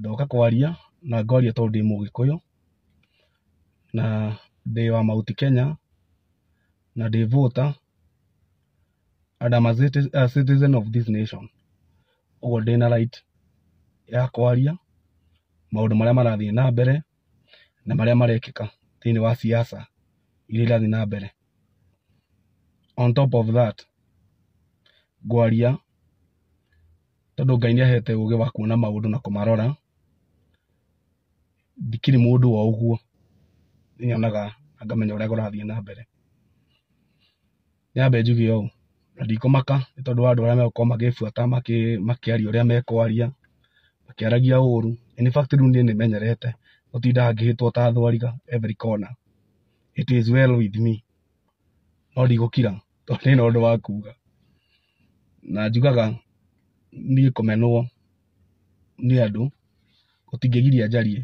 ndoka kwaria na ngoria tondũ ndĩ mũgĩkũyũ na ndĩ wa Mount Kenya na ndĩ voter and am a citizen of this nation ũguo ndĩ na right ya kwaria maũndũ marĩa marathiĩ na mbere na marĩa marekĩka thĩinĩ wa siasa iria irathiĩ na mbere on top of that ngwaria tondũ Ngai nĩ ahete ũgĩ wa kuona maũndũ na kũmarora ndikiri mundu wa uguo nyonaga na ngamenya uria kurathii na mbere nyambe njuge ũũ na ndikumaka nĩ tondũ wa andũ arĩa megũkorwo magĩbuata makĩaria ũrĩa mekwaria makiaragia uru in fact rĩu niĩ nĩmenyerete gũtindaga ngĩhĩtwo ta thwariga every corner it is well with me no ndigũkira tondũ ni ũndũ wa kuga na njugaga niĩ kũmenwo ni andũ gũtingĩgiria njarie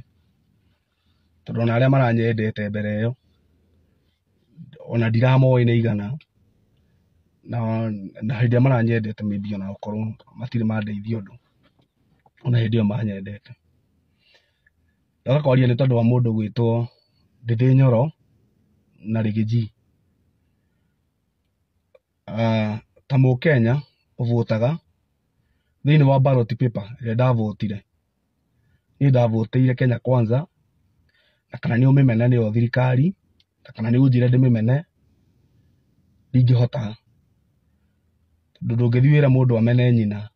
tondå ona a maranyendete mbere ĩyo ona ndiramoĩ nĩ igana na na hĩndĩ ĩrĩa maranyendete maybe ona gũkorwo matirĩ mandeithia ũndũ ona hĩndĩ ĩyo manyendete na ũgakoria nĩ tondũ wa mũndũ ũgwĩtwo Ndĩndĩ Nyoro na Riggy G uh, ta mũkenya ũvotaga thĩinĩ wa ballot paper ĩrĩa ndavotire niĩ ire Kenya Kwanza na kana nä å mä mene nä yo thirikari na kana nä gå njä re ndä mä mene ndingä hota tondå ndå ngä thiä wä må ndå amene nyina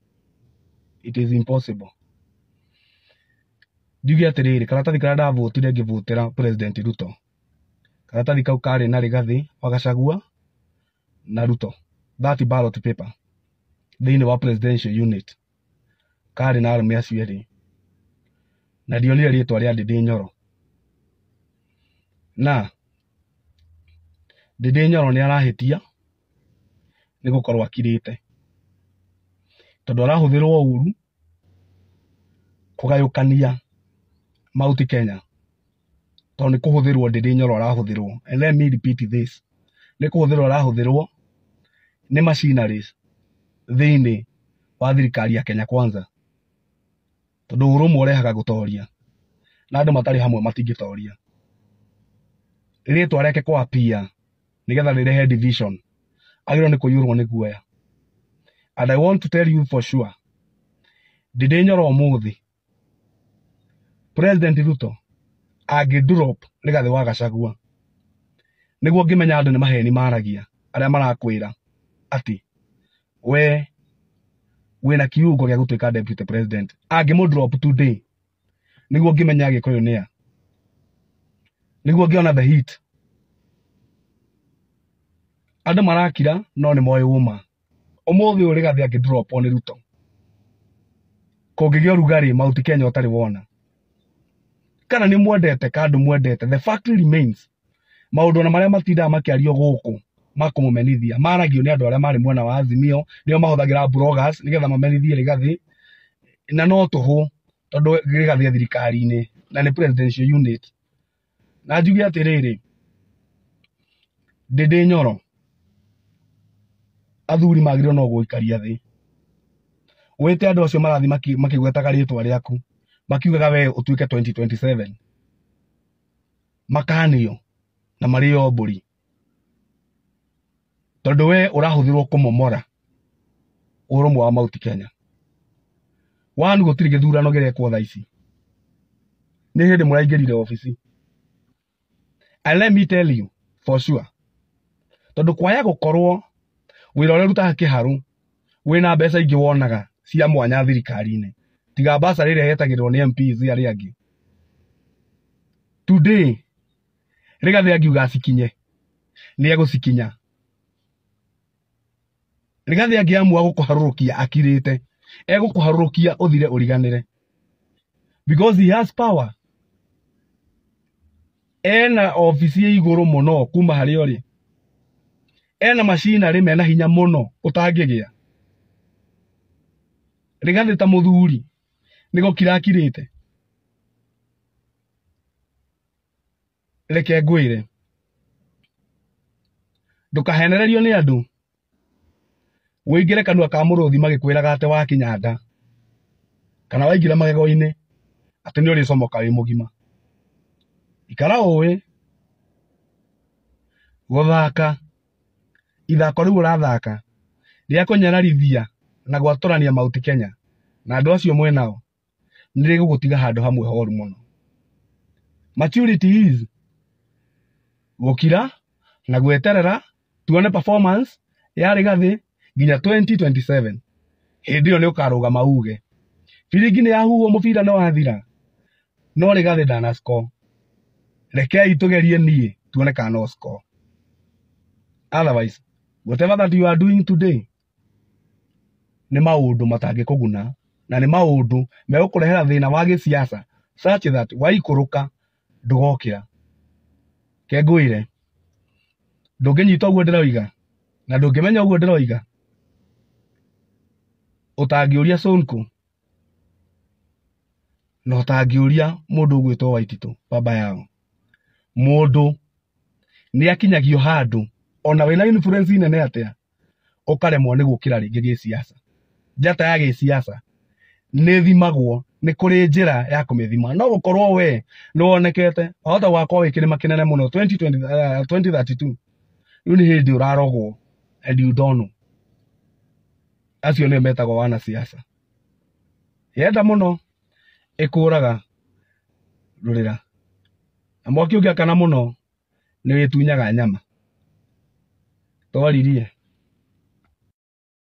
it is impossible ndiuge atä rä rä karatathi karä a ndavåtire ngä våtä ra ruto karatathi kau karä na rä gathä wa gacagua na ruto that ballot paper thä wa presidential unit karä na arå me acio erä na ndionire rä twa rä andä ndä nyoro na ndindi nyoro nä arahätia nä gå korwo akirä te tondå arahå thä rwo uru kå gayå kania mauti kenya tondå nä kå hå thä rwo ndä nyoro arahå thä rwo nä kå hå thä rwo arahå thä rwo nä thä inä wa thirikari ya kenya kwanza tondå å rå mwe å rehaga gå toria na andå matarä hamwe matingä toria rĩtwa rĩake kwa pia nigetha rĩrehe division agirwo nĩ kũiyũrwo nĩ guoya and i want to tell you for sure ndĩndĩnyora ũmũthĩ president ruto angĩdrop rĩgathĩ wa gacagua nĩguo ngĩmenya andũ nĩ maheni maragia arĩa marakwĩra atĩ we wĩna kiugo gĩa gũtuĩka deputy president drop today nĩguo ngĩmenya agĩkũyũ nĩa niguo ngiona the heat andå marakira no nä moä å ma å må thä å rä ruto kångä gä a å rugarä mauti kenya å wona kana nä mwendete kandå mwendete the fact remains maå ndå ona marä a matindaga makä ario gå kå makå må menithia maragio nä andå arä a mwena wa azimio nä o mahåthagä ra getha mamenithie rä gathä na no tå hå tondå rä thirikari-inä na nä presidential unit na njuge rä ndä ndä nyoro athuri magĩrĩirwo no thä wä te andå acio rä twa rä aku makiugaga å tuä 2027 makanio na marĩo mbũri tondũ wee å rå mwe wa mauti Kenya wanu thurano gä rekwo tha ici må raingä rire obici and let me tell you for sure tondå kwaya gå korwo wä ra å rä rutaga kä harå wä na mbeca ingä wonaga cia mwanya thirikari-inä tiga mbaca rä rä a rwo nä mps arä angä today rä gathä angiuga cikinye nä egå cikinya rä gathä angä amua gå kå harå rå kia akirä te egå kå harå rå kia å thire å riganä re because he has power ena ofisi ya iguru muno kuma hari ori ena macina ari mena hinya muno utangigia rigathi ta muthuri nigo kirakirite reke ngwire ndukahenererio ni andu wingire kanua ka muruthi magikwiraga ate wakinya kana waingire magego-ini ati ni uricomoka wi mugima ikara ũĩ gũthaka (ithako rĩu ũrathaka) rĩa kũnyararithia na gwatũrania mauti Kenya na andũ acio mwĩnao nĩrĩgũgũtiga handũ hamwe horu mũno. Maturity is gũkira na gweterera tuone performance ya Rigathĩ nginya 2027 hĩndĩ ĩyo nĩũkarũgama mauge "Biringi nĩyahuhwo mũbira nĩwathira" no Rigathĩ ndanascore rekei tugerie nie tuone kana no otherwise whatever that you are doing today ni maundu ndå matangä na ni maundu megukurehera thina wa gä such that waikå rå ka ndå gokä ra kengwä re ndå na ndå ngä menya utangiuria guo ndä roiga å tangä å na å tangä å ria baba yao mundu ni akinyagio handu ona wina influence nene atia ukaremwo ni gukira ringi gi siasa njata ya gi siasa nä thimagwo ni kuri njira ya kumithima no gukorwo we ni wonekete wahota gwakorwo wä kä rä muno kä nene må no uh, rä u nä hä ndä å rarogwo ndiudono acio nä metagwo siasa yenda muno no ä na mwaki ũngĩakana mũno nĩ wĩtunyaga nyama twaririe